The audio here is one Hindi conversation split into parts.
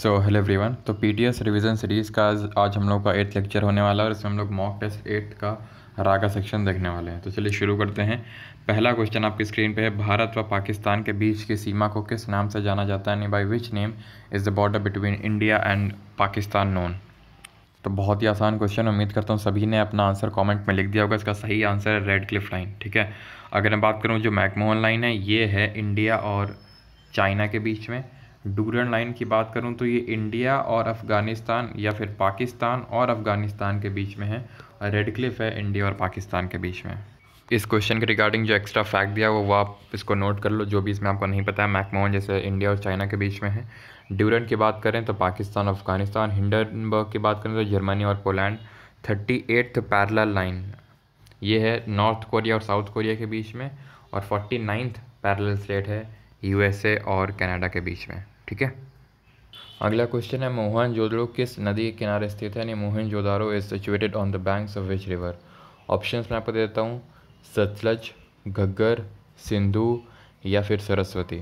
सो हेलो एवरीवन तो P T S revision series का आज हम लोग का एट्थ लेक्चर होने वाला है और इसमें हम लोग मॉक टेस्ट एट्थ का रागा सेक्शन देखने वाले हैं तो चलिए शुरू करते हैं पहला क्वेश्चन आपकी स्क्रीन पे है भारत व पाकिस्तान के बीच की सीमा को किस नाम से जाना जाता है यानी by which name is the border between India and Pakistan known तो बहुत ही आसान क्वेश्चन उम्मीद करता हूँ सभी ने अपना आंसर कमेंट में लिख दिया होगा इसका सही आंसर है रेड क्लिफ लाइन ठीक है अगर मैं बात करूँ जो मैकमोहन लाइन है ये है इंडिया और चाइना के बीच में डूरन लाइन की बात करूँ तो ये इंडिया और अफ़गानिस्तान या फिर पाकिस्तान और अफ़गानिस्तान के बीच में है रेड क्लिफ है इंडिया और पाकिस्तान के बीच में इस क्वेश्चन के रिगार्डिंग जो एक्स्ट्रा फैक्ट दिया वो आप इसको नोट कर लो जो भी इसमें आपको नहीं पता है मैकमोहन जैसे इंडिया और चाइना के बीच में है ड्यूरन की बात करें तो पाकिस्तान अफगानिस्तान हिंडनबर्ग की बात करें तो जर्मनी और Poland thirty eighth parallel line ये है नॉर्थ कोरिया और साउथ कोरिया के बीच में और फोर्टी नाइन्थ पैरल स्टेट है यूएसए और कनाडा के बीच में ठीक है अगला क्वेश्चन है मोहन जोदड़ो किस नदी के किनारे स्थित है यानी Mohenjodaro is situated on the banks of which river options मैं आपको दे देता हूँ सतलज घग्गर सिंधु या फिर सरस्वती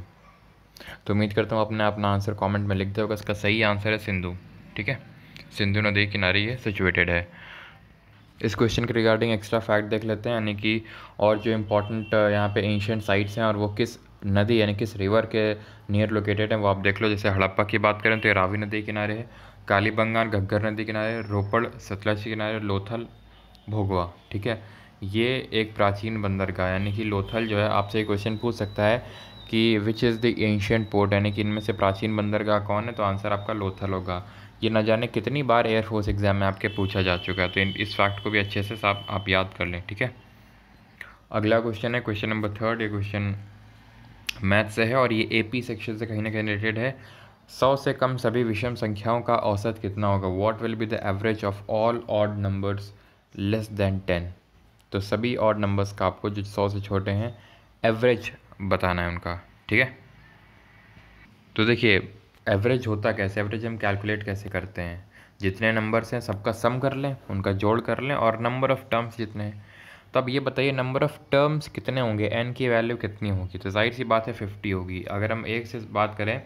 तो उम्मीद करता हूँ आपने अपना आंसर कमेंट में लिख दिया होगा इसका सही आंसर है सिंधु ठीक है सिंधु नदी किनारे ये सिचुएटेड है इस क्वेश्चन के रिगार्डिंग एक्स्ट्रा फैक्ट देख लेते हैं यानी कि और जो इम्पोर्टेंट यहाँ पे एंशियट साइट्स हैं और वो किस नदी यानी कि इस रिवर के नियर लोकेटेड है वो आप देख लो जैसे हड़प्पा की बात करें तो ये रावी नदी किनारे है काली बंगाल घग्गर नदी किनारे रोपड़ सतलज किनारे लोथल भोगवा ठीक है ये एक प्राचीन बंदरगाह यानी कि लोथल जो है आपसे क्वेश्चन पूछ सकता है कि which is the ancient port यानी कि इनमें से प्राचीन बंदरगाह कौन है तो आंसर आपका लोथल होगा ये न जाने कितनी बार एयरफोर्स एग्ज़ाम में आपके पूछा जा चुका है तो इस फैक्ट को भी अच्छे से आप याद कर लें ठीक है अगला क्वेश्चन है क्वेश्चन नंबर थर्ड ये क्वेश्चन मैथ से है और ये एपी सेक्शन से कहीं ना कहीं रिलेटेड है सौ से कम सभी विषम संख्याओं का औसत कितना होगा what will be the average of all odd numbers less than ten तो सभी ऑड नंबर्स का आपको जो सौ से छोटे हैं एवरेज बताना है उनका ठीक है तो देखिए एवरेज होता कैसे एवरेज हम कैलकुलेट कैसे करते हैं जितने नंबर्स हैं सबका सम कर लें उनका जोड़ कर लें और नंबर ऑफ़ टर्म्स जितने हैं तो अब ये बताइए नंबर ऑफ़ टर्म्स कितने होंगे एन की वैल्यू कितनी होगी तो जाहिर सी बात है फिफ्टी होगी अगर हम एक से बात करें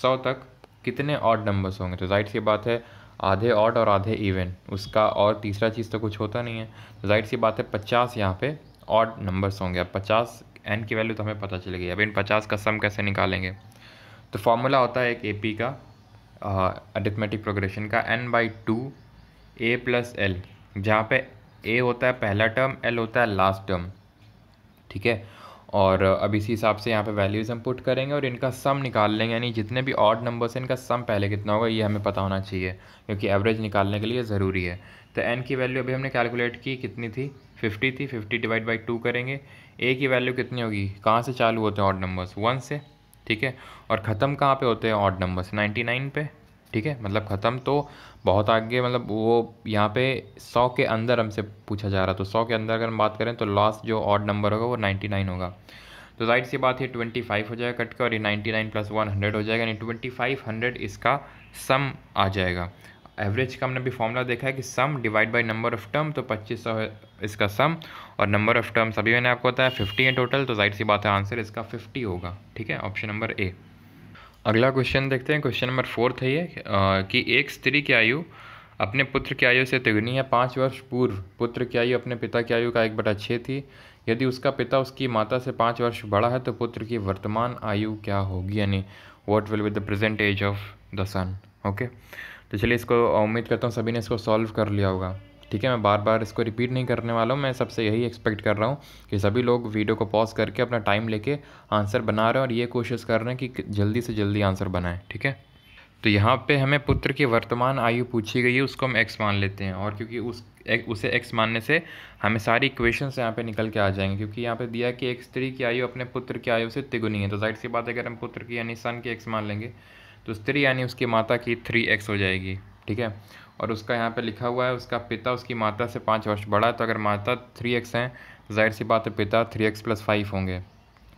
सौ तक कितने ऑड नंबर्स होंगे तो जाहिर सी बात है आधे ऑड और आधे इवन उसका और तीसरा चीज़ तो कुछ होता नहीं है तो जाहिर सी बात है पचास यहाँ पे ऑड नंबर्स होंगे अब पचास एन की वैल्यू तो हमें पता चल गई अब इन पचास का सम कैसे निकालेंगे तो फार्मूला होता है एक ए पी का अरिथमेटिक प्रोग्रेशन का N by two A plus L जहाँ पे ए होता है पहला टर्म एल होता है लास्ट टर्म ठीक है और अब इसी हिसाब से यहाँ पे वैल्यूज़ हम पुट करेंगे और इनका सम निकाल लेंगे यानी जितने भी ऑड नंबर्स हैं इनका सम पहले कितना होगा ये हमें पता होना चाहिए क्योंकि एवरेज निकालने के लिए ज़रूरी है तो एन की वैल्यू अभी हमने कैलकुलेट की कितनी थी फिफ्टी थी फिफ्टी डिवाइड बाई टू करेंगे ए की वैल्यू कितनी होगी कहाँ से चालू होते हैं ऑड नंबर्स वन से ठीक है और ख़त्म कहाँ पर होते हैं ऑड नंबर्स नाइन्टी नाइन पे ठीक है मतलब ख़त्म तो बहुत आगे मतलब वो यहाँ पे सौ के अंदर हमसे पूछा जा रहा तो सौ के अंदर अगर हम बात करें तो लास्ट जो ऑड नंबर होगा वो नाइन्टी नाइन होगा तो जाहिर सी बात है ट्वेंटी फाइव हो जाएगा कट का और ये ninety nine plus one hundred हो जाएगा यानी ट्वेंटी फाइव हंड्रेड इसका सम आ जाएगा एवरेज का हमने भी फॉर्मूला देखा है कि sum divide by number of term तो पच्चीस सौ इसका सम और नंबर ऑफ टर्म्स अभी मैंने आपको बताया फिफ्टी है टोटल तो जाहिर सी बात है आंसर इसका फिफ्टी होगा ठीक है ऑप्शन नंबर ए अगला क्वेश्चन देखते हैं क्वेश्चन नंबर फोर्थ है ये कि एक स्त्री की आयु अपने पुत्र की आयु से तिगुनी है पाँच वर्ष पूर्व पुत्र की आयु अपने पिता की आयु का एक बटा छः थी यदि उसका पिता उसकी माता से पाँच वर्ष बड़ा है तो पुत्र की वर्तमान आयु क्या होगी यानी what will be the present age of the son okay तो चलिए इसको उम्मीद करता हूँ सभी ने इसको सॉल्व कर लिया होगा ठीक है मैं बार बार इसको रिपीट नहीं करने वाला हूँ मैं सबसे यही एक्सपेक्ट कर रहा हूँ कि सभी लोग वीडियो को पॉज करके अपना टाइम लेके आंसर बना रहे हैं और ये कोशिश कर रहे हैं कि जल्दी से जल्दी आंसर बनाएं ठीक है तो यहाँ पे हमें पुत्र की वर्तमान आयु पूछी गई है उसको हम एक्स मान लेते हैं और क्योंकि उस एक, उसे एक्स मानने से हमें सारी इक्वेशंस यहाँ पे निकल के आ जाएंगे क्योंकि यहाँ पे दिया कि एक स्त्री की आयु अपने पुत्र की आयु से तिगुनी है तो जाहिर सी बात अगर हम पुत्र की यानी सन की एक्स मान लेंगे तो स्त्री यानी उसकी माता की थ्री एक्स हो जाएगी ठीक है और उसका यहाँ पे लिखा हुआ है उसका पिता उसकी माता से पाँच वर्ष बड़ा है तो अगर माता थ्री एक्स हैं जाहिर सी बात है पिता थ्री एक्स प्लस फाइव होंगे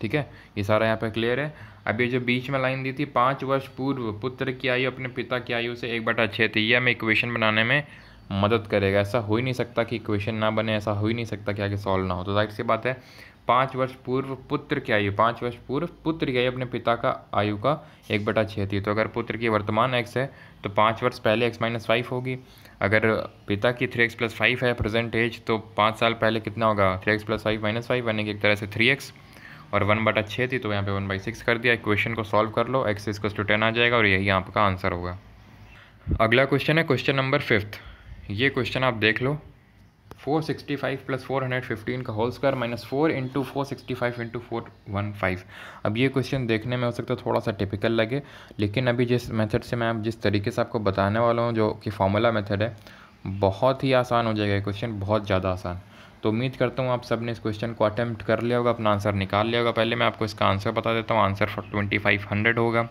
ठीक है ये सारा यहाँ पे क्लियर है अब ये जो बीच में लाइन दी थी पाँच वर्ष पूर्व पुत्र की आयु अपने पिता की आयु से एक बटा छः थी यह हमें इक्वेशन बनाने में मदद करेगा ऐसा हो ही नहीं सकता कि इक्वेशन ना बने ऐसा हो ही नहीं सकता कि आगे सॉल्व ना हो तो जाहिर सी बात है पाँच वर्ष पूर्व पुत्र की आयु पाँच वर्ष पूर्व पुत्र की आयु अपने पिता का आयु का एक बटा छः थी तो अगर पुत्र की वर्तमान एक्स है तो पाँच वर्ष पहले एक्स माइनस फाइव होगी अगर पिता की थ्री एक्स प्लस फाइव है प्रेजेंट एज तो पाँच साल पहले कितना होगा three x plus five minus five यानी कि एक तरह से थ्री एक्स और वन बटा छः थी तो यहाँ पे वन बाई सिक्स कर दिया क्वेश्चन को सॉल्व कर लो एक्स इसको टू टेन आ जाएगा और यही आपका आंसर होगा अगला क्वेश्चन है क्वेश्चन नंबर फिफ्थ ये क्वेश्चन आप देख लो four sixty five plus four hundred fifteen का whole square minus four into four sixty five into four one five अब ये क्वेश्चन देखने में हो सकता है थोड़ा सा टिपिकल लगे लेकिन अभी जिस मेथड से मैं जिस तरीके से आपको बताने वाला हूँ जो कि फार्मूला मेथड है बहुत ही आसान हो जाएगा क्वेश्चन बहुत ज़्यादा आसान तो उम्मीद करता हूँ आप सब ने इस क्वेश्चन को अटैम्प्ट कर लिया होगा अपना आंसर निकाल लिया होगा पहले मैं आपको इसका आंसर बता देता हूँ answer for twenty five hundred होगा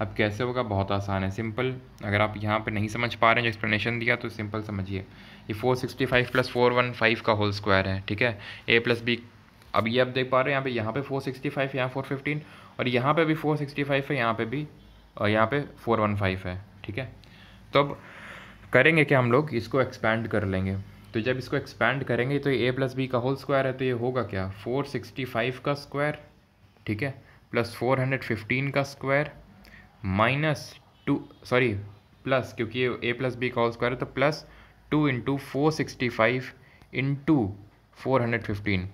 अब कैसे होगा बहुत आसान है सिंपल अगर आप यहाँ पे नहीं समझ पा रहे हैं जो एक्सप्लेनेशन दिया तो सिंपल समझिए ये four sixty five plus four one five का होल स्क्वायर है ठीक है ए प्लस बी अब ये आप देख पा रहे हैं यहाँ पे यहाँ पे फोर सिक्सटी फाइव यहाँ फोर फिफ्टीन और यहाँ पे भी फोर सिक्सटी फाइव है यहाँ पे भी और यहाँ पे फोर वन फाइव है ठीक है तो अब करेंगे कि हम लोग इसको एक्सपैंड कर लेंगे तो जब इसको एक्सपैंड करेंगे तो ए प्लस बी का होल स्क्वायर है तो ये होगा क्या फोर सिक्सटी फाइव का स्क्वायर ठीक है प्लस फोर हंड्रेड फिफ्टीन का square minus two sorry plus क्योंकि ये ए प्लस बी का स्क्वायर है तो plus two into four sixty five into four hundred fifteen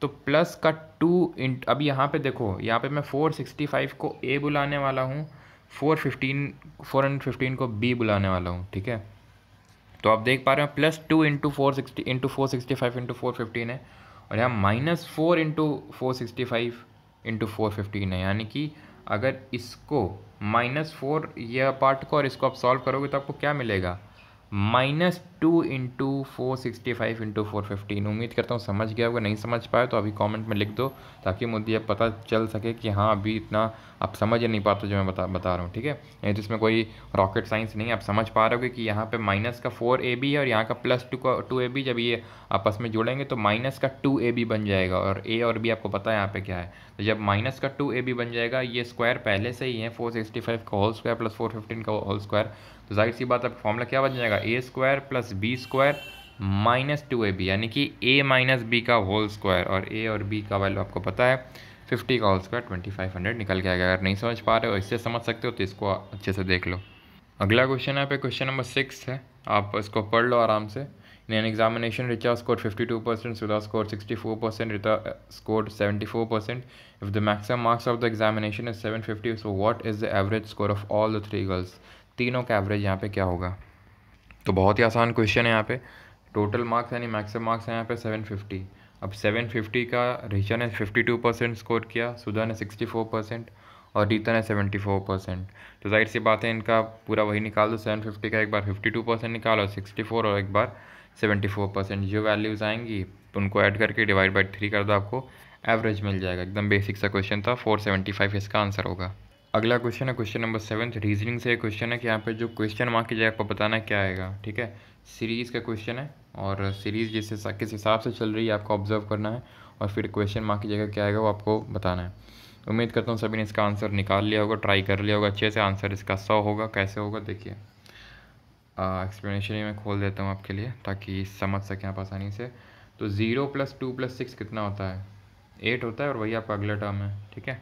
तो प्लस का टू इंट अब यहाँ पे देखो यहाँ पे मैं फोर सिक्सटी फाइव को ए बुलाने वाला हूँ four fifteen four hundred fifteen को बी बुलाने वाला हूँ ठीक है तो आप देख पा रहे हो plus two into four sixty into four sixty five into four fifteen है और यहाँ minus four into four sixty five into four fifteen है यानी कि अगर इसको माइनस फोर यह पार्ट को और इसको आप सॉल्व करोगे तो आपको क्या मिलेगा minus two into four sixty five into four fifteen उम्मीद करता हूँ समझ गया होगा नहीं समझ पाए तो अभी कमेंट में लिख दो ताकि मुझे अब पता चल सके कि हाँ अभी इतना आप समझ नहीं पाते जो मैं बता बता रहा हूँ ठीक है नहीं तो इसमें कोई रॉकेट साइंस नहीं है आप समझ पा रहे हो कि यहाँ पे माइनस का फोर ए बी है और यहाँ का प्लस टू का टू ए बी जब ये आपस में जुड़ेंगे तो माइनस का टू ए बी बन जाएगा और ए और बी आपको पता है यहाँ पे क्या है तो जब माइनस का टू ए बी बन जाएगा ये स्क्वायर पहले से ही है फोर सिक्सटी फाइव का whole square plus four fifteen का होल स्क्वायर तो जाहिर सी बात आपका फॉर्मूला क्या बन जाएगा A square plus plus B square minus two A B यानी कि ए माइनस बी का होल स्क्वायर और ए और बी का वैल्यू आपको पता है फिफ्टी का whole square twenty five hundred निकल के आएगा अगर नहीं समझ पा रहे हो इससे समझ सकते हो तो इसको अच्छे से देख लो अगला क्वेश्चन है पे क्वेश्चन नंबर सिक्स है आप इसको पढ़ लो आराम से in an examination Richa score fifty two percent Sudha score sixty four percent Rita score seventy four percent if the maximum marks of the examination is seven fifty so what is the average score of all the three girls तीनों का एवरेज यहाँ पे क्या होगा तो बहुत ही आसान क्वेश्चन है यहाँ पे टोटल मार्क्स यानी मैक्सिमम मार्क्स हैं यहाँ पे सेवन फिफ्टी अब सेवन फिफ्टी का रिशा ने फिफ्टी टू परसेंट स्कोर किया सुधा ने सिक्सटी फोर परसेंट और रीता ने फोर परसेंट तो जाहिर सी बात है इनका पूरा वही निकाल दो सेवन फिफ्टी का एक बार फिफ़्टी टू परसेंट निकालो फोर और एक बार सेवेंटी फोर परसेंट जो वैल्यूज़ आएंगी तो उनको ऐड करके डिवाइड बाई थ्री कर दो आपको एवरेज मिल जाएगा एकदम बेसिक सा क्वेश्चन था फोर सेवेंटी फ़ाइव इसका आंसर होगा अगला क्वेश्चन है क्वेश्चन नंबर सेवन रीजनिंग से क्वेश्चन है कि यहाँ पे जो क्वेश्चन मार्क की जगह आपको बताना क्या आएगा ठीक है सीरीज़ का क्वेश्चन है और सीरीज़ जिस किस हिसाब से चल रही है आपको ऑब्जर्व करना है और फिर क्वेश्चन मार्क की जगह क्या आएगा वो आपको बताना है उम्मीद करता हूँ सभी ने इसका आंसर निकाल लिया होगा ट्राई कर लिया होगा अच्छे से आंसर इसका सौ होगा कैसे होगा देखिए एक्सप्लेनेशन ही मैं खोल देता हूँ आपके लिए ताकि समझ सकें आप आसानी से तो zero plus two plus six कितना होता है एट होता है और वही आपका अगला टर्म है ठीक है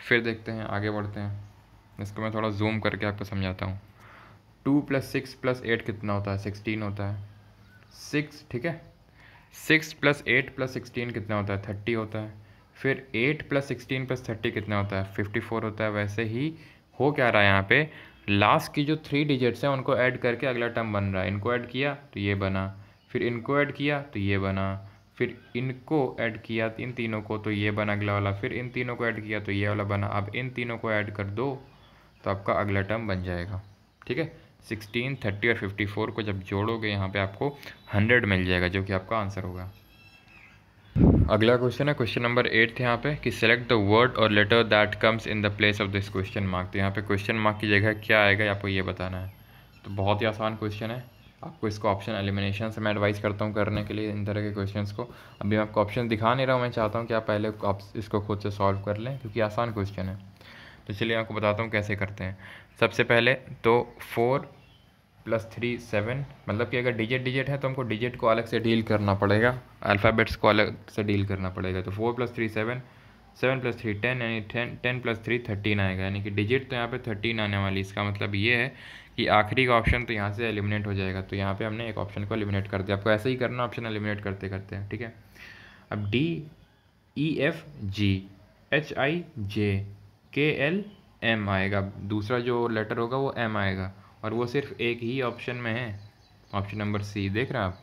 फिर देखते हैं आगे बढ़ते हैं इसको मैं थोड़ा जूम करके आपको समझाता हूँ two plus six plus eight कितना होता है सिक्सटीन होता है सिक्स ठीक है six plus eight plus sixteen कितना होता है थर्टी होता है फिर eight plus sixteen plus thirty कितना होता है फिफ्टी फोर होता है वैसे ही हो क्या रहा है यहाँ पे लास्ट की जो थ्री डिजिट्स हैं उनको ऐड करके अगला टर्म बन रहा है इनको ऐड किया तो ये बना फिर इनको ऐड किया तो ये बना फिर इनको ऐड किया इन तीनों को तो ये बना अगला वाला फिर इन तीनों को ऐड किया तो ये वाला बना अब इन तीनों को ऐड कर दो तो आपका अगला टर्म बन जाएगा ठीक है सिक्सटीन थर्टी और फिफ्टी फोर को जब जोड़ोगे यहाँ पे आपको हंड्रेड मिल जाएगा जो कि आपका आंसर होगा अगला क्वेश्चन है क्वेश्चन नंबर एट थे यहाँ पे कि select the word or letter that comes in the place of this question mark तो यहाँ पे क्वेश्चन मार्क की जगह क्या आएगा आपको ये बताना है तो बहुत ही आसान क्वेश्चन है आपको इसको ऑप्शन एलिमिनेशन से मैं एडवाइस करता हूँ करने के लिए इन तरह के क्वेश्चन को अभी मैं आपको ऑप्शन दिखा नहीं रहा हूँ मैं चाहता हूँ कि आप पहले आप इसको खुद से सॉल्व कर लें क्योंकि आसान क्वेश्चन है तो चलिए आपको बताता हूँ कैसे करते हैं सबसे पहले तो फोर प्लस थ्री सेवन मतलब कि अगर डिजिट डिजिट है तो हमको डिजिट को अलग से डील करना पड़ेगा अल्फ़ाबेट्स को अलग से डील करना पड़ेगा तो four plus three seven seven plus three ten यानी ten ten plus three thirteen आएगा यानी कि डिजिट तो यहाँ पे थर्टीन आने वाली इसका मतलब ये है कि आखिरी का ऑप्शन तो यहाँ से एलिमिनेट हो जाएगा तो यहाँ पे हमने एक ऑप्शन को एलिमिनेट कर दिया आपको ऐसे ही करना ऑप्शन एलिमिनेट करते करते हैं ठीक है अब D E F G H I J K L M आएगा दूसरा जो लेटर होगा वो एम आएगा और वो सिर्फ एक ही ऑप्शन में है ऑप्शन नंबर सी देख रहे हैं आप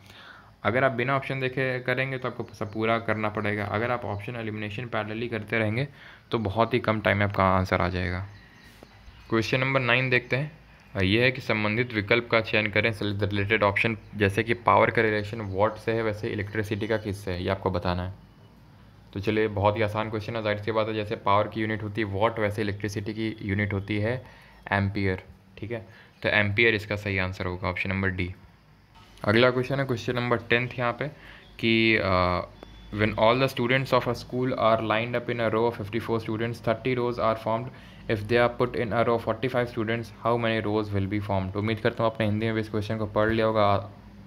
अगर आप बिना ऑप्शन देखे करेंगे तो आपको सब पूरा करना पड़ेगा अगर आप ऑप्शन एलिमिनेशन पैरेलली करते रहेंगे तो बहुत ही कम टाइम में आपका आंसर आ जाएगा क्वेश्चन नंबर नाइन देखते हैं यह है कि संबंधित विकल्प का चयन करें रिलेटेड ऑप्शन जैसे कि पावर का रिलेशन वॉट से है वैसे इलेक्ट्रिसिटी का से है ये आपको बताना है तो चलिए बहुत ही आसान क्वेश्चन है जाहिर सी बात है जैसे पावर की यूनिट होती है वॉट वैसे इलेक्ट्रिसिटी की यूनिट होती है एम्पियर ठीक है तो एम्पियर इसका सही आंसर होगा ऑप्शन नंबर डी अगला क्वेश्चन है क्वेश्चन नंबर टेंथ यहाँ पे कि when all the students of a school are lined up in row row of 54 students 30 rows are formed if they are put in a row five students how many rows will be form तो उम्मीद करता हूँ अपने हिंदी में भी इस क्वेश्चन को पढ़ लिया होगा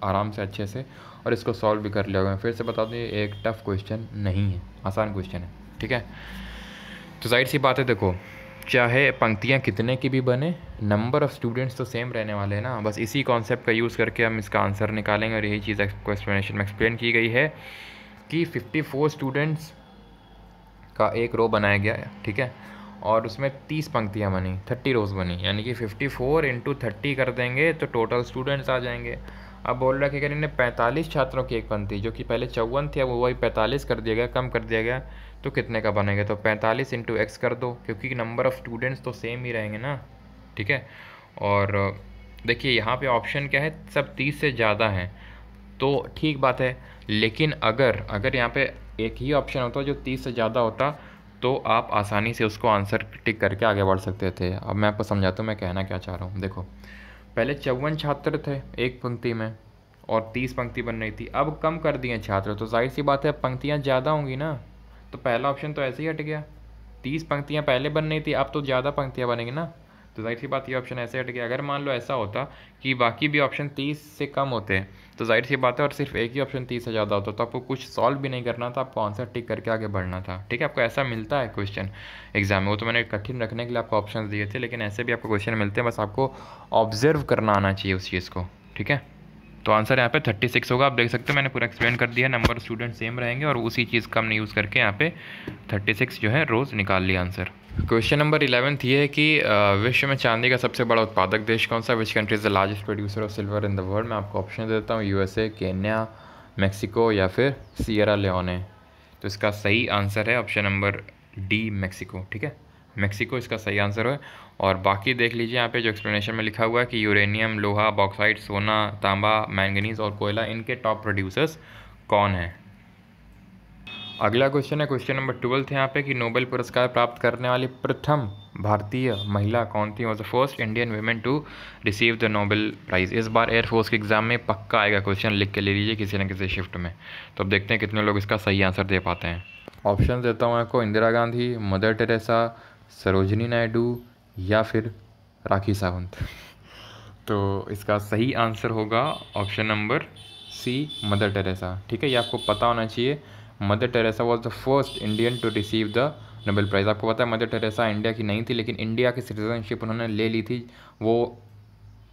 आराम से अच्छे से और इसको सॉल्व भी कर लिया होगा फिर से बता दें एक टफ़ क्वेश्चन नहीं है आसान क्वेश्चन है ठीक है तो जाहिर सी बात है देखो चाहे पंक्तियाँ कितने की भी बने नंबर ऑफ़ स्टूडेंट्स तो सेम रहने वाले हैं ना बस इसी कॉन्सेप्ट का यूज़ करके हम इसका आंसर निकालेंगे और यही चीज़ को एक्सप्लेनेशन में एक्सप्लेन की गई है कि 54 स्टूडेंट्स का एक रो बनाया गया है ठीक है और उसमें तीस पंक्तियाँ बनी थर्टी रोज़ बनी यानी कि फिफ्टी फोर इंटू थर्टी कर देंगे तो टोटल स्टूडेंट्स आ जाएंगे अब बोल रहा है कि अगर इन्हें पैंतालीस छात्रों की एक पंक्ति जो कि पहले चौवन थी अब वही पैंतालीस कर दिया गया कम कर दिया गया तो कितने का बनेगा तो पैंतालीस इंटू एक्स कर दो क्योंकि नंबर ऑफ़ स्टूडेंट्स तो सेम ही रहेंगे ना ठीक है और देखिए यहाँ पर ऑप्शन क्या है सब तीस से ज़्यादा हैं तो ठीक बात है लेकिन अगर अगर यहाँ पर एक ही ऑप्शन होता जो तीस से ज़्यादा होता तो आप आसानी से उसको आंसर टिक करके आगे बढ़ सकते थे अब मैं आपको समझाता हूँ मैं कहना क्या चाह रहा हूँ देखो पहले चौवन छात्र थे एक पंक्ति में और तीस पंक्ति बन रही थी अब कम कर दिए छात्र तो जाहिर सी बात है अब पंक्तियाँ ज़्यादा होंगी ना तो पहला ऑप्शन तो ऐसे ही हट गया तीस पंक्तियाँ पहले बन रही थी अब तो ज़्यादा पंक्तियाँ बनेंगी ना तो जाहिर सी बात ये ऑप्शन ऐसे हट गया अगर मान लो ऐसा होता कि बाकी भी ऑप्शन तीस से कम होते तो जाहिर सी बात है और सिर्फ एक ही ऑप्शन तीस से ज़्यादा होता तो आपको कुछ सॉल्व भी नहीं करना था आपको आंसर टिक करके आगे बढ़ना था ठीक है आपको ऐसा मिलता है क्वेश्चन एग्जाम में वो तो मैंने कठिन रखने के लिए आपको ऑप्शन दिए थे लेकिन ऐसे भी आपको क्वेश्चन मिलते हैं बस आपको ऑब्जर्व करना आना चाहिए उस चीज़ को ठीक है तो आंसर यहाँ पे 36 होगा आप देख सकते हो मैंने पूरा एक्सप्लेन कर दिया नंबर स्टूडेंट सेम रहेंगे और उसी चीज़ का हमने यूज़ करके यहाँ पे 36 जो है रोज़ निकाल लिया आंसर क्वेश्चन नंबर इलेवंथ ये है कि विश्व में चांदी का सबसे बड़ा उत्पादक देश कौन सा which country is the largest producer of silver in the world मैं आपको ऑप्शन देता हूँ यू केन्या मैक्सिको या फिर सियरा लियोने तो इसका सही आंसर है ऑप्शन नंबर डी मैक्सिको ठीक है मेक्सिको इसका सही आंसर है और बाकी देख लीजिए यहाँ पे जो एक्सप्लेनेशन में लिखा हुआ है कि यूरेनियम लोहा बॉक्साइड सोना तांबा मैंगनीज और कोयला इनके टॉप प्रोड्यूसर्स कौन हैं अगला क्वेश्चन है क्वेश्चन नंबर ट्वेल्थ यहाँ पे कि नोबेल पुरस्कार प्राप्त करने वाली प्रथम भारतीय महिला कौन थी was the first Indian women to receive the Nobel prize इस बार एयरफोर्स के एग्जाम में पक्का आएगा क्वेश्चन लिख के ले लीजिए किसी न किसी शिफ्ट में तो अब देखते हैं कितने लोग इसका सही आंसर दे पाते हैं ऑप्शन देता हूँ आपको इंदिरा गांधी मदर टेरेसा सरोजनी नायडू या फिर राखी सावंत तो इसका सही आंसर होगा option number C Mother Teresa ठीक है ये आपको पता होना चाहिए Mother Teresa was the first Indian to receive the Nobel prize आपको पता है मदर टेरेसा इंडिया की नहीं थी लेकिन इंडिया की सिटीजनशिप उन्होंने ले ली थी वो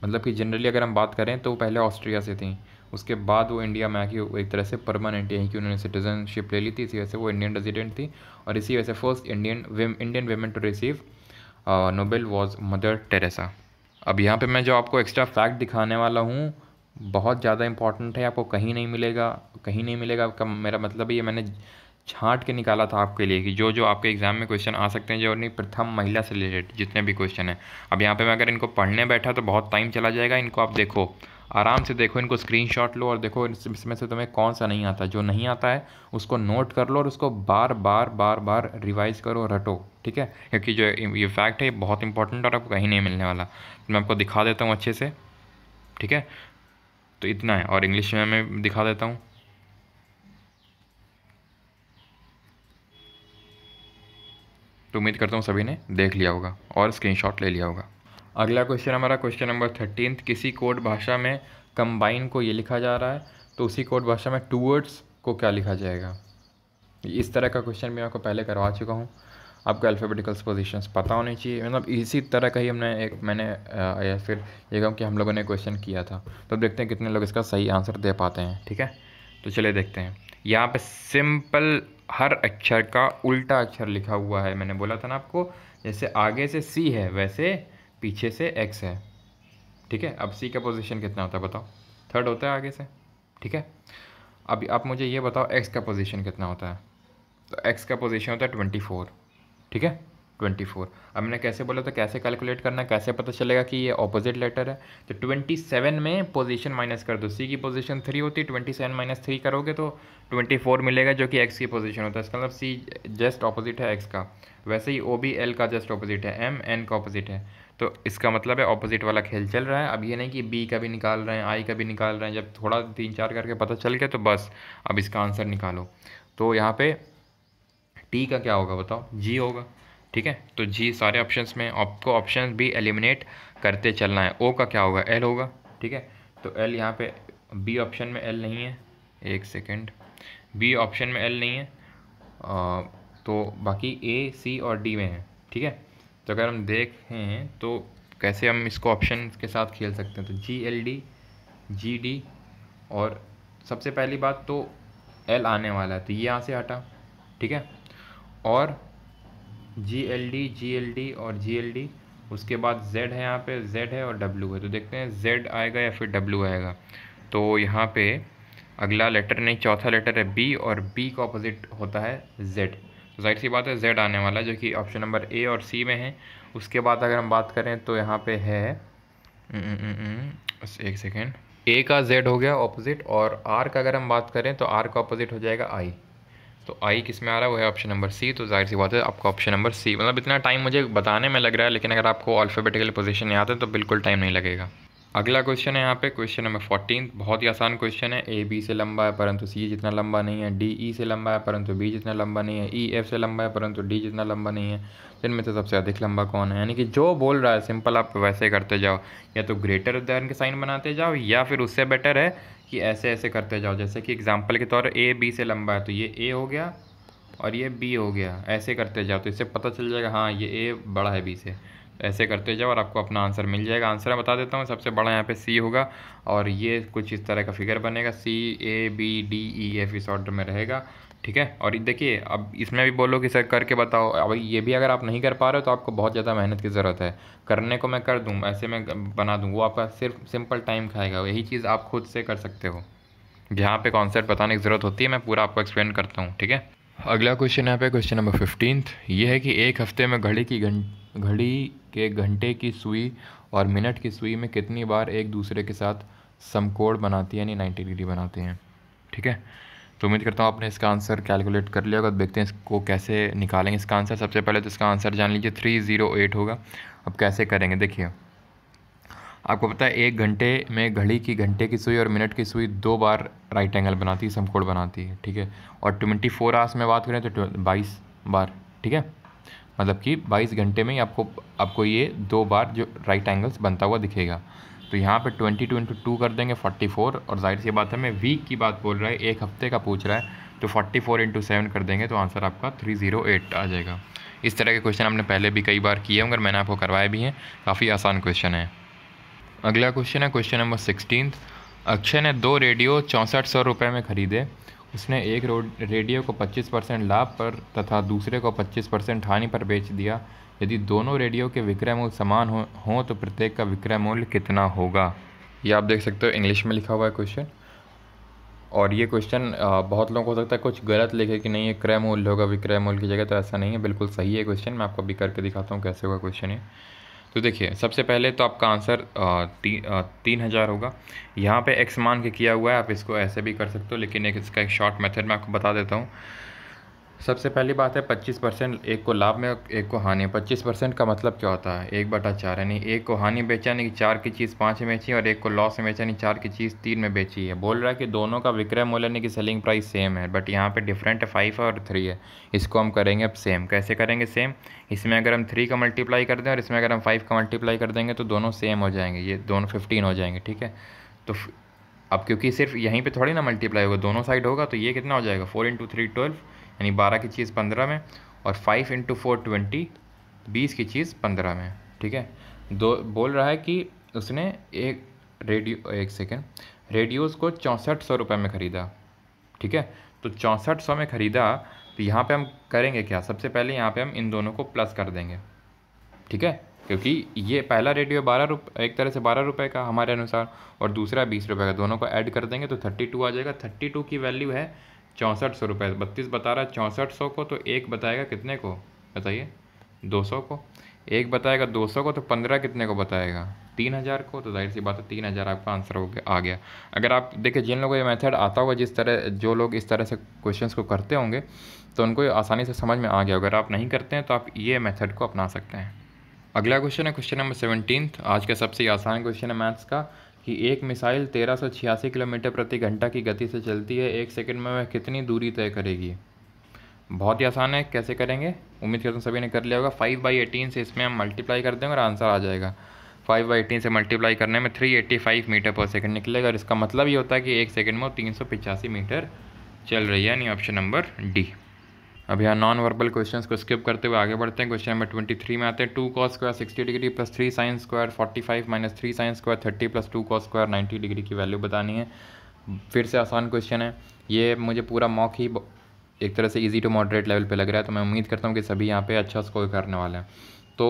मतलब कि जनरली अगर हम बात करें तो पहले ऑस्ट्रिया से थी उसके बाद वो इंडिया में आके एक तरह से परमानेंट यहीं की उन्होंने सिटीजनशिप ले ली थी इसी वजह से वो इंडियन रेजिडेंट थी और इसी वजह से first Indian Indian women to receive Nobel was Mother Teresa अब यहाँ पे मैं जो आपको एक्स्ट्रा फैक्ट दिखाने वाला हूँ बहुत ज़्यादा इंपॉर्टेंट है आपको कहीं नहीं मिलेगा कहीं नहीं मिलेगा आपका मेरा मतलब ये मैंने छांट के निकाला था आपके लिए कि जो जो आपके एग्ज़ाम में क्वेश्चन आ सकते हैं जो नहीं प्रथम महिला से रिलेटेड जितने भी क्वेश्चन हैं अब यहाँ पे मैं अगर इनको पढ़ने बैठा तो बहुत टाइम चला जाएगा इनको आप देखो आराम से देखो इनको स्क्रीनशॉट लो और देखो इसमें से तुम्हें कौन सा नहीं आता जो नहीं आता है उसको नोट कर लो और उसको बार बार बार बार रिवाइज करो रटो ठीक है क्योंकि जो ये फैक्ट है बहुत इंपॉर्टेंट और आपको कहीं नहीं मिलने वाला तो मैं आपको दिखा देता हूँ अच्छे से ठीक है तो इतना है और इंग्लिश में मैं दिखा देता हूँ तो उम्मीद करता हूँ सभी ने देख लिया होगा और स्क्रीनशॉट ले लिया होगा अगला क्वेश्चन हमारा क्वेश्चन नंबर थर्टीन किसी कोड भाषा में कंबाइन को ये लिखा जा रहा है तो उसी कोड भाषा में टूवर्ड्स को क्या लिखा जाएगा इस तरह का क्वेश्चन मैं आपको पहले करवा चुका हूँ आपको अल्फ़ाबेटिकल्स पोजिशन पता होने चाहिए मतलब इसी तरह का ही हमने एक मैंने या फिर ये कहूँ कि हम लोगों ने क्वेश्चन किया था तो देखते हैं कितने लोग इसका सही आंसर दे पाते हैं ठीक है तो चलिए देखते हैं यहाँ पे सिंपल हर अक्षर का उल्टा अक्षर लिखा हुआ है मैंने बोला था ना आपको जैसे आगे से सी है वैसे पीछे से एक्स है ठीक है अब सी का पोजीशन कितना होता है बताओ थर्ड होता है आगे से ठीक है अब आप मुझे ये बताओ एक्स का पोजीशन कितना होता है तो एक्स का पोजीशन होता है ट्वेंटी फोर ठीक है ट्वेंटी फोर अब मैंने कैसे बोला तो कैसे कैलकुलेट करना है कैसे पता चलेगा कि ये ऑपोजिट लेटर है तो ट्वेंटी सेवन में पोजीशन माइनस कर दो सी की पोजीशन थ्री होती है ट्वेंटी सेवन माइनस थ्री करोगे तो ट्वेंटी फोर मिलेगा जो कि एक्स की पोजीशन होता है इसका मतलब सी जस्ट ऑपोजिट है एक्स का वैसे ही ओ बी एल का जस्ट ऑपोजिट है एम एन का ऑपोजिट है तो इसका मतलब है ऑपोजिट वाला खेल चल रहा है अब ये नहीं कि बी का भी निकाल रहे हैं आई का भी निकाल रहे हैं जब थोड़ा तीन चार करके पता चल गया तो बस अब इसका आंसर निकालो तो यहाँ पे टी का क्या होगा बताओ जी होगा ठीक है तो जी सारे ऑप्शन में आपको ऑप्शन भी एलिमिनेट करते चलना है ओ का क्या होगा एल होगा ठीक है तो एल यहाँ पे बी ऑप्शन में एल नहीं है एक सेकेंड बी ऑप्शन में एल नहीं है आ, तो बाकी ए सी और डी में है ठीक है तो अगर हम देखें तो कैसे हम इसको ऑप्शन के साथ खेल सकते हैं तो G L D G D और सबसे पहली बात तो एल आने वाला है तो ये यहाँ से हटा ठीक है और G L D G L D और जी एल डी उसके बाद Z है यहाँ पे Z है और W है तो देखते हैं Z आएगा या फिर W आएगा तो यहाँ पे अगला लेटर नहीं चौथा लेटर है B और B का ऑपोजिट होता है Z जाहिर सी बात है जेड आने वाला है जो कि ऑप्शन नंबर ए और सी में है उसके बाद अगर हम बात करें तो यहाँ पे है हम्म, हम्म, हम्म, एक सेकेंड ए का जेड हो गया ऑपोजिट और आर का अगर हम बात करें तो आर का ऑपोजिट हो जाएगा आई तो आई किस में आ रहा है वो है ऑप्शन नंबर सी तो जाहिर सी बात है आपका ऑप्शन नंबर सी मतलब इतना टाइम मुझे बताने में लग रहा है लेकिन अगर आपको अल्फ़ाबेटिकल पोजीशन याद है तो बिल्कुल टाइम नहीं लगेगा अगला क्वेश्चन है यहाँ पे क्वेश्चन नंबर फोर्टीन बहुत ही आसान क्वेश्चन है ए बी से लंबा है परंतु सी जितना लंबा नहीं है डी ई e से लंबा है परंतु बी जितना लंबा नहीं है ई e, एफ से लंबा है परंतु डी जितना लंबा नहीं है इनमें से तो सबसे अधिक लंबा कौन है यानी कि जो बोल रहा है सिंपल आप वैसे करते जाओ या तो ग्रेटर देन के साइन बनाते जाओ या फिर उससे बेटर है कि ऐसे ऐसे करते जाओ जैसे कि एग्जाम्पल के तौर ए बी से लंबा है तो ये ए हो गया और ये बी हो गया ऐसे करते जाओ तो इससे पता चल जाएगा हाँ ये ए बड़ा है बी से ऐसे करते जाओ और आपको अपना आंसर मिल जाएगा आंसर मैं बता देता हूँ सबसे बड़ा यहाँ पे सी होगा और ये कुछ इस तरह का फिगर बनेगा C A B D E F इस ऑर्डर में रहेगा ठीक है और देखिए अब इसमें भी बोलो कि सर करके बताओ अब ये भी अगर आप नहीं कर पा रहे हो तो आपको बहुत ज़्यादा मेहनत की ज़रूरत है करने को मैं कर दूँ ऐसे में बना दूँ वो आपका सिर्फ सिंपल टाइम खाएगा यही चीज़ आप खुद से कर सकते हो जहाँ पर कॉन्सेप्ट बताने की ज़रूरत होती है मैं पूरा आपको एक्सप्लेन करता हूँ ठीक है अगला क्वेश्चन यहाँ पे क्वेश्चन नंबर फिफ्टीन ये है कि एक हफ्ते में घड़ी की घंट घड़ी के घंटे की सुई और मिनट की सुई में कितनी बार एक दूसरे के साथ समकोण बनाती है यानी नाइन्टी डिग्री बनाते हैं ठीक है तो उम्मीद करता हूँ आपने इसका आंसर कैलकुलेट कर लिया होगा तो देखते हैं इसको कैसे निकालेंगे इसका आंसर सबसे पहले तो इसका आंसर जान लीजिए थ्री ज़ीरो एट होगा अब कैसे करेंगे देखिए आपको पता है एक घंटे में घड़ी की घंटे की सुई और मिनट की सुई दो बार राइट एंगल बनाती है समकोड़ बनाती है ठीक है और ट्वेंटी फोर आवर्स में बात करें तो बाईस बार ठीक है मतलब कि 22 घंटे में ही आपको आपको ये दो बार जो राइट एंगल्स बनता हुआ दिखेगा तो यहाँ पे 22 इंटू टू कर देंगे 44 और जाहिर सी बात है मैं वीक की बात बोल रहा है एक हफ्ते का पूछ रहा है तो 44 फोर इंटू सेवन कर देंगे तो आंसर आपका 308 आ जाएगा इस तरह के क्वेश्चन हमने पहले भी कई बार किए हैं अगर मैंने आपको करवाए भी हैं काफ़ी आसान क्वेश्चन है अगला क्वेश्चन है क्वेश्चन नंबर सिक्सटीन अक्षय ने दो रेडियो चौंसठ सौ रुपये में ख़रीदे उसने एक रेडियो को 25 परसेंट लाभ पर तथा दूसरे को 25 परसेंट हानि पर बेच दिया यदि दोनों रेडियो के विक्रय मूल्य समान हो, हो तो प्रत्येक का विक्रय मूल्य कितना होगा ये आप देख सकते हो इंग्लिश में लिखा हुआ है क्वेश्चन और ये क्वेश्चन बहुत लोगों को हो सकता है कुछ गलत लिखे कि नहीं ये क्रय मूल्य होगा विक्रय मूल्य की जगह तो ऐसा नहीं है बिल्कुल सही है क्वेश्चन मैं आपको अभी करके दिखाता हूँ कैसे होगा क्वेश्चन ये तो देखिए सबसे पहले तो आपका आंसर ती, तीन हज़ार होगा यहाँ पे एक्स मान के किया हुआ है आप इसको ऐसे भी कर सकते हो लेकिन एक इसका एक शॉर्ट मेथड मैं आपको बता देता हूँ सबसे पहली बात है 25 परसेंट एक को लाभ में एक को हानि 25 परसेंट का मतलब क्या होता है एक बटा चार यानी एक को हानि बेचा यानी कि चार की चीज़ पाँच में बेची और एक को लॉस में बेचा यानी चार की चीज़ तीन में बेची है बोल रहा है कि दोनों का विक्रय मूल्य यानी कि सेलिंग प्राइस सेम है बट यहाँ पे डिफरेंट है फाइव और थ्री है इसको हम करेंगे अब सेम कैसे करेंगे सेम इसमें अगर हम थ्री का मल्टीप्लाई कर दें और इसमें अगर हम फाइव का मल्टीप्लाई कर देंगे तो दोनों सेम हो जाएंगे ये दोनों फिफ्टीन हो जाएंगे ठीक है तो अब क्योंकि सिर्फ यहीं पर थोड़ी ना मल्टीप्लाई होगा दोनों साइड होगा तो ये कितना हो जाएगा फोर इंटू थ्री ट्वेल्व यानी बारह की चीज़ पंद्रह में और फाइव इंटू फोर ट्वेंटी बीस की चीज़ पंद्रह में ठीक है दो बोल रहा है कि उसने एक रेडियो एक सेकेंड रेडियोस को चौंसठ सौ रुपये में ख़रीदा ठीक है तो चौंसठ सौ में ख़रीदा तो यहाँ पे हम करेंगे क्या सबसे पहले यहाँ पे हम इन दोनों को प्लस कर देंगे ठीक है क्योंकि ये पहला रेडियो बारह रुपये एक तरह से बारह रुपये का हमारे अनुसार और दूसरा बीस रुपये का दोनों को ऐड कर देंगे तो थर्टी टू आ जाएगा थर्टी टू की वैल्यू है चौंसठ सौ रुपये बत्तीस बता रहा है चौंसठ सौ को तो एक बताएगा कितने को बताइए दो सौ को एक बताएगा दो सौ को तो पंद्रह कितने को बताएगा तीन हज़ार को तो जाहिर सी बात है तीन हज़ार आपका आंसर हो गया आ गया अगर आप देखिए जिन लोगों को ये मेथड आता होगा जिस तरह जो लोग इस तरह से क्वेश्चंस को करते होंगे तो उनको आसानी से समझ में आ गया अगर आप नहीं करते हैं तो आप ये मेथड को अपना सकते हैं अगला क्वेश्चन है क्वेश्चन नंबर सेवनटीन आज का सबसे आसान क्वेश्चन है मैथ्स का कि एक मिसाइल छियासी किलोमीटर प्रति घंटा की गति से चलती है एक सेकंड में वह कितनी दूरी तय करेगी बहुत ही आसान है कैसे करेंगे उम्मीद करता हूँ सभी ने कर लिया होगा फाइव बाई एटीन से इसमें हम मल्टीप्लाई कर देंगे और आंसर आ जाएगा फाइव बाई एटीन से मल्टीप्लाई करने में three eighty five metre per second निकलेगा और इसका मतलब ये होता है कि एक सेकंड में तीन सौ पिचासी मीटर चल रही है यानी ऑप्शन नंबर डी अब यहाँ नॉन वर्बल क्वेश्चन को स्किप करते हुए आगे बढ़ते हैं क्वेश्चन नंबर ट्वेंटी थ्री में आते हैं two cos square sixty degree plus three sine square forty five minus three sines square thirty plus two cos square ninety degree की वैल्यू बतानी है फिर से आसान क्वेश्चन है ये मुझे पूरा मॉक ही एक तरह से इजी टू मॉडरेट लेवल पर लग रहा है तो मैं उम्मीद करता हूँ कि सभी यहाँ पे अच्छा स्कोर करने वाले हैं तो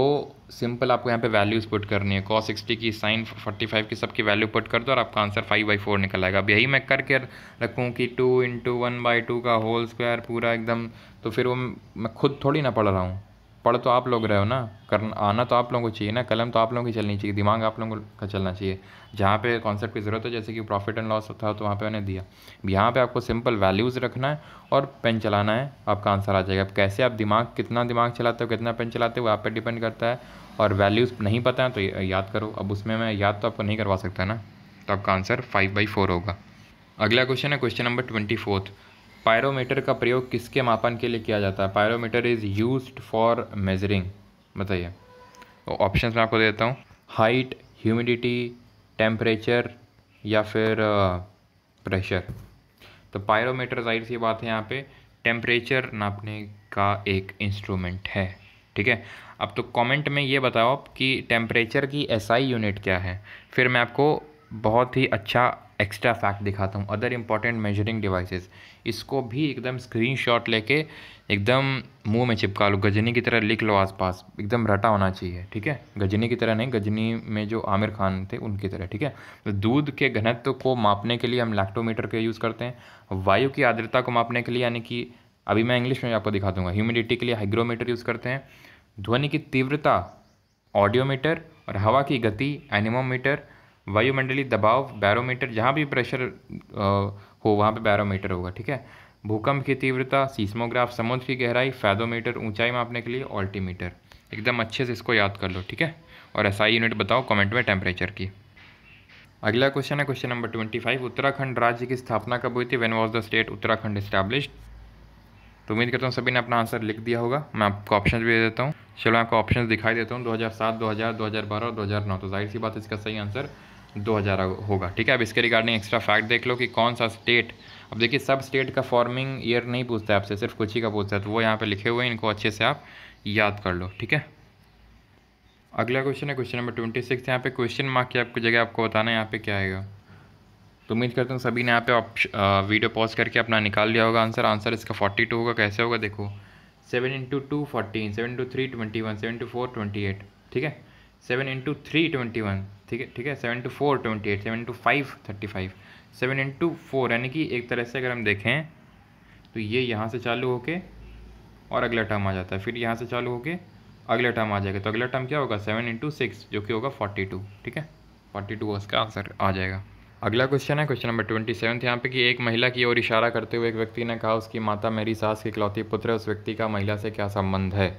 सिंपल आपको यहाँ पे वैल्यूज़ पुट करनी है कॉस सिक्सटी की साइन फोर्टी फाइव की सबकी वैल्यू पुट कर दो और आपका आंसर फाइव बाई फोर निकल आएगा अब यही मैं करके रखूँ कि two into one by two का होल स्क्वायर पूरा एकदम तो फिर वो मैं खुद थोड़ी ना पढ़ रहा हूँ पढ़ तो आप लोग रहे हो ना करना आना तो आप लोगों को चाहिए ना कलम तो आप लोगों की चलनी चाहिए दिमाग आप लोगों का चलना चाहिए जहाँ पे कॉन्सेप्ट की ज़रूरत हो जैसे कि प्रॉफिट एंड लॉस था तो वहाँ पे मैंने दिया यहाँ पे आपको सिंपल वैल्यूज़ रखना है और पेन चलाना है आपका आंसर आ जाएगा अब कैसे आप दिमाग कितना दिमाग चलाते हो कितना पेन चलाते हो आप पर डिपेंड करता है और वैल्यूज़ नहीं पता है तो याद करो अब उसमें मैं याद तो आपको नहीं करवा सकता ना तो आपका आंसर फाइव बाई फोर होगा अगला क्वेश्चन है question number twenty fourth pyrometer का प्रयोग किसके मापन के लिए किया जाता है pyrometer is use for measuring बताइए ऑप्शन में आपको देता हूँ हाइट ह्यूमिडिटी टेम्परेचर या फिर प्रेशर तो पायरोमीटर जाहिर सी बात है यहाँ पे टेम्परेचर नापने का एक इंस्ट्रूमेंट है ठीक है अब तो कमेंट में ये बताओ आप कि टेम्परेचर की एसआई SI यूनिट क्या है फिर मैं आपको बहुत ही अच्छा एक्स्ट्रा फैक्ट दिखाता हूँ अदर इंपॉर्टेंट मेजरिंग डिवाइसेस इसको भी एकदम स्क्रीन शॉट लेके एकदम मुंह में चिपका लो गजनी की तरह लिख लो आसपास एकदम रटा होना चाहिए ठीक है गजनी की तरह नहीं गजनी में जो आमिर खान थे उनकी तरह ठीक है तो दूध के घनत्व को मापने के लिए हम लैक्टोमीटर का यूज़ करते हैं वायु की आर्द्रता को मापने के लिए यानी कि अभी मैं इंग्लिश में आपको दिखा दूंगा ह्यूमिडिटी के लिए हाइग्रोमीटर यूज़ करते हैं ध्वनि की तीव्रता ऑडियोमीटर और हवा की गति एनिमोमीटर वायुमंडलीय दबाव बैरोमीटर जहाँ भी प्रेशर हो वहाँ पे बैरोमीटर होगा ठीक है भूकंप की तीव्रता सीस्मोग्राफ समुद्र की गहराई फैदोमीटर ऊंचाई मापने के लिए ऑल्टीमीटर एकदम अच्छे से इसको याद कर लो ठीक है और ऐसा यूनिट बताओ कमेंट में टेम्परेचर की अगला क्वेश्चन है question number twenty five Uttarakhand राज्य की स्थापना कब हुई थी when was the state Uttarakhand established तो उम्मीद करता हूँ सभी ने अपना आंसर लिख दिया होगा मैं आपको ऑप्शन भी दे देता हूँ चलो आपको ऑप्शन दिखाई देता हूँ दो दो हजार हज़ार सात दो हज़ार बारह और दो हज़ार नौ तो जाहिर सी बात इसका सही आंसर 2000 होगा ठीक है अब इसके रिगार्डिंग एक्स्ट्रा फैक्ट देख लो कि कौन सा स्टेट अब देखिए सब स्टेट का फॉर्मिंग ईयर नहीं पूछता है आपसे सिर्फ कुछ ही का पूछता है तो वो यहाँ पे लिखे हुए हैं इनको अच्छे से आप याद कर लो ठीक है अगला क्वेश्चन है क्वेश्चन नंबर ट्वेंटी सिक्स यहाँ पे क्वेश्चन मार्क की आपको जगह आपको बताना है यहाँ पे क्या आएगा तो उम्मीद करता हूँ सभी ने यहाँ पे वीडियो पॉज करके अपना निकाल लिया होगा आंसर आंसर इसका फोर्टी टू होगा कैसे होगा देखो seven into two fourteen seven into three twenty one seven two four twenty eight ठीक है seven into three twenty one ठीक है ठीक है seven two four twenty eight seven two five thirty five seven into four यानी कि एक तरह से अगर हम देखें तो ये यहाँ से चालू होके और अगला टर्म आ जाता है फिर यहाँ से चालू होके अगला टर्म आ जाएगा तो अगला टर्म क्या होगा सेवन इंटू सिक्स जो कि होगा फोर्टी टू ठीक है फोर्टी टू उसका आंसर आ जाएगा अगला क्वेश्चन है क्वेश्चन नंबर ट्वेंटी सेवन यहाँ पे कि एक महिला की ओर इशारा करते हुए एक व्यक्ति ने कहा उसकी माता मेरी सास के इकलौती पुत्र है उस व्यक्ति का महिला से क्या संबंध है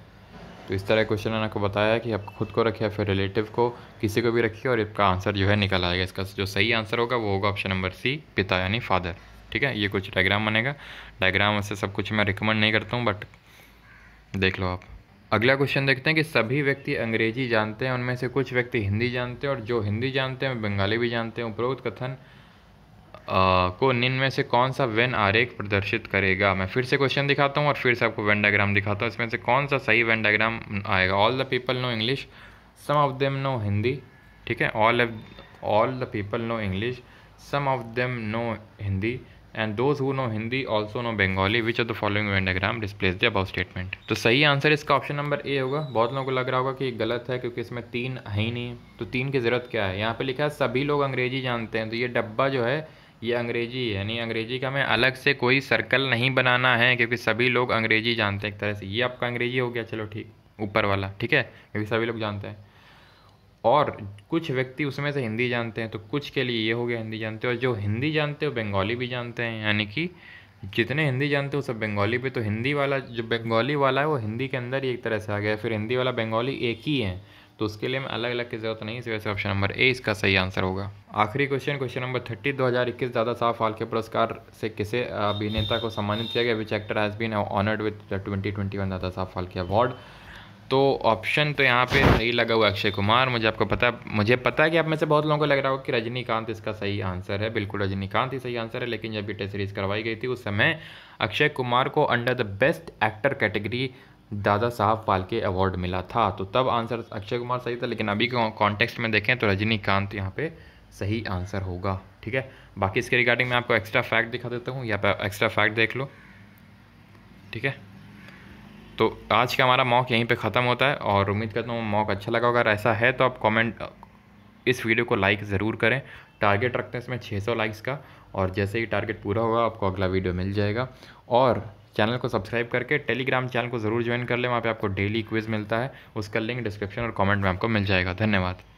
तो इस तरह क्वेश्चन मैंने आपको बताया कि आप खुद को रखिए फिर रिलेटिव को किसी को भी रखिए और इसका आंसर जो है निकल आएगा इसका जो सही आंसर होगा वो होगा ऑप्शन नंबर सी पिता यानी फादर ठीक है ये कुछ डायग्राम बनेगा डायग्राम से सब कुछ मैं रिकमेंड नहीं करता हूँ बट देख लो आप अगला क्वेश्चन देखते हैं कि सभी व्यक्ति अंग्रेजी जानते हैं उनमें से कुछ व्यक्ति हिंदी जानते हैं और जो हिंदी जानते हैं बंगाली भी जानते हैं उपरोक्त कथन को निम्न में से कौन सा वेन आरेख प्रदर्शित करेगा मैं फिर से क्वेश्चन दिखाता हूँ और फिर से आपको वेन डायग्राम दिखाता हूँ इसमें से कौन सा सही वेन डायग्राम आएगा all the people know English some of them know Hindi ठीक है all all the people know English some of them know Hindi and those who know Hindi also know Bengali which are the following Venn diagram displace the about statement तो सही आंसर इसका ऑप्शन नंबर ए होगा बहुत लोगों को लग रहा होगा कि गलत है क्योंकि इसमें तीन है ही नहीं तो तीन की ज़रूरत क्या है यहाँ पर लिखा है सभी लोग अंग्रेजी जानते हैं तो ये डब्बा जो है ये अंग्रेजी है यानी अंग्रेजी का हमें अलग से कोई सर्कल नहीं बनाना है क्योंकि सभी लोग अंग्रेजी जानते हैं एक तरह से ये आपका अंग्रेजी हो गया चलो ठीक ऊपर वाला ठीक है क्योंकि सभी लोग जानते हैं और कुछ व्यक्ति उसमें से हिंदी जानते हैं तो कुछ के लिए ये हो गया हिंदी जानते हो और जो हिंदी जानते हो बंगाली भी जानते हैं यानी कि जितने हिंदी जानते हो सब बंगाली पे तो हिंदी वाला जो बंगाली वाला है वो हिंदी के अंदर ही एक तरह से आ गया फिर हिंदी वाला बंगाली एक ही है तो उसके लिए हमें अलग अलग की ज़रूरत नहीं इस वजह से ऑप्शन नंबर ए इसका सही आंसर होगा आखिरी क्वेश्चन क्वेश्चन नंबर थर्टी दो हज़ार इक्कीस दादा साहब फालके पुरस्कार से किसे अभिनेता को सम्मानित किया गया which actor has been honoured with twenty twenty one Dada Saheb Phalke award तो ऑप्शन तो यहाँ पे सही लगा हुआ अक्षय कुमार मुझे आपको पता मुझे पता है कि आप में से बहुत लोगों को लग रहा होगा कि रजनीकांत इसका सही आंसर है बिल्कुल रजनीकांत ही सही आंसर है लेकिन जब भी टेस्ट सीरीज़ करवाई गई थी उस समय अक्षय कुमार को under the best actor category Dada Saheb Phalke award मिला था तो तब आंसर अक्षय कुमार सही था लेकिन अभी कॉन्टेक्स्ट में देखें तो रजनीकांत यहाँ पे सही आंसर होगा ठीक है बाकी इसके रिगार्डिंग मैं आपको एक्स्ट्रा फैक्ट दिखा देता हूँ या पर एक्स्ट्रा फैक्ट देख लो ठीक है तो आज का हमारा मॉक यहीं पे ख़त्म होता है और उम्मीद करता हूँ मॉक अच्छा लगा होगा ऐसा है तो आप कमेंट इस वीडियो को लाइक ज़रूर करें टारगेट रखते हैं इसमें 600 लाइक्स का और जैसे ही टारगेट पूरा होगा आपको अगला वीडियो मिल जाएगा और चैनल को सब्सक्राइब करके टेलीग्राम चैनल को ज़रूर ज्वाइन कर लें वहाँ पे आपको डेली क्विज़ मिलता है उसका लिंक डिस्क्रिप्शन और कमेंट में आपको मिल जाएगा धन्यवाद